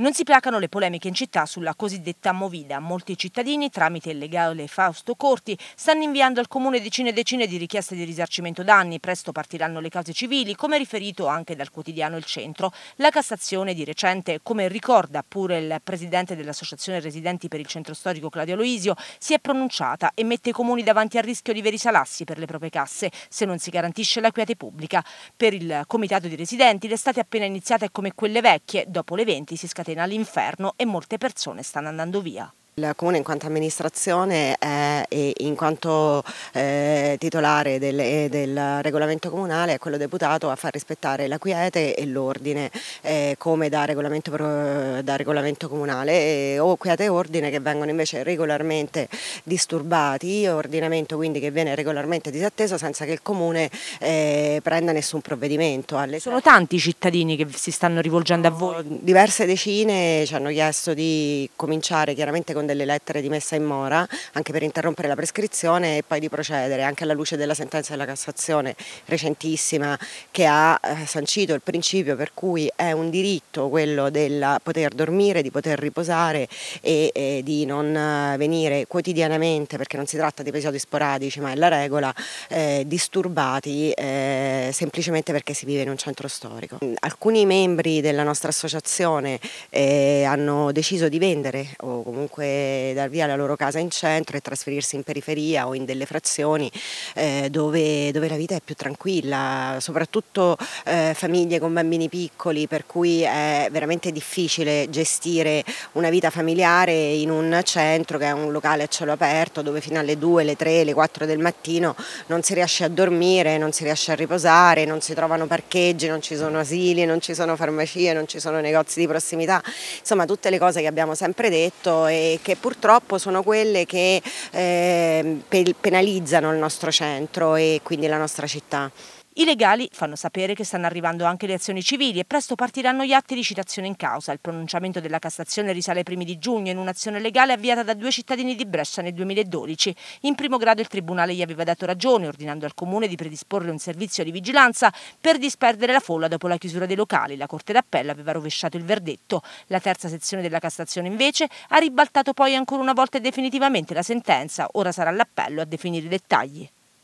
Non si placano le polemiche in città sulla cosiddetta movida. Molti cittadini, tramite il legale Fausto Corti, stanno inviando al comune decine e decine di richieste di risarcimento danni. Presto partiranno le cause civili, come riferito anche dal quotidiano Il Centro. La Cassazione di recente, come ricorda pure il presidente dell'Associazione Residenti per il Centro Storico Claudio Aloisio, si è pronunciata e mette i comuni davanti al rischio di veri salassi per le proprie casse, se non si garantisce la quiete pubblica. Per il comitato di residenti l'estate appena iniziata è come quelle vecchie, dopo le 20 si scatena scatena l'inferno e molte persone stanno andando via. Il Comune in quanto amministrazione eh, e in quanto eh, titolare del, del, regolamento comunale è quello deputato a far rispettare la quiete e l'ordine eh, come da regolamento, da regolamento comunale o quiete e ordine che vengono invece regolarmente disturbati, ordinamento quindi che viene regolarmente disatteso senza che il Comune eh, prenda nessun provvedimento. Alle... Sono tanti i cittadini che si stanno rivolgendo a voi? Diverse decine ci hanno chiesto di cominciare chiaramente con delle lettere di messa in mora, anche per interrompere la prescrizione e poi di procedere, anche alla luce della sentenza della Cassazione recentissima che ha eh, sancito il principio per cui è un diritto quello del poter dormire, di poter riposare e, e di non eh, venire quotidianamente, perché non si tratta di episodi sporadici ma è la regola, eh, disturbati eh, semplicemente perché si vive in un centro storico. Alcuni membri della nostra associazione eh, hanno deciso di vendere o comunque eh, dar via la loro casa in centro e trasferirsi in periferia o in delle frazioni eh, dove, dove, la vita è più tranquilla, soprattutto eh, famiglie con bambini piccoli per cui è veramente difficile gestire una vita familiare in un centro che è un locale a cielo aperto dove fino alle 2, le 3, le 4 del mattino non si riesce a dormire, non si riesce a riposare, non si trovano parcheggi, non ci sono asili, non ci sono farmacie, non ci sono negozi di prossimità, insomma tutte le cose che abbiamo sempre detto e che purtroppo sono quelle che eh, penalizzano il nostro centro e quindi la nostra città. I legali fanno sapere che stanno arrivando anche le azioni civili e presto partiranno gli atti di citazione in causa. Il pronunciamento della Cassazione risale ai primi di giugno in un'azione legale avviata da due cittadini di Brescia nel 2012. In primo grado il Tribunale gli aveva dato ragione, ordinando al Comune di predisporre un servizio di vigilanza per disperdere la folla dopo la chiusura dei locali. La Corte d'Appello aveva rovesciato il verdetto. La terza sezione della Cassazione invece ha ribaltato poi ancora una volta e definitivamente la sentenza. Ora sarà l'appello a definire i dettagli.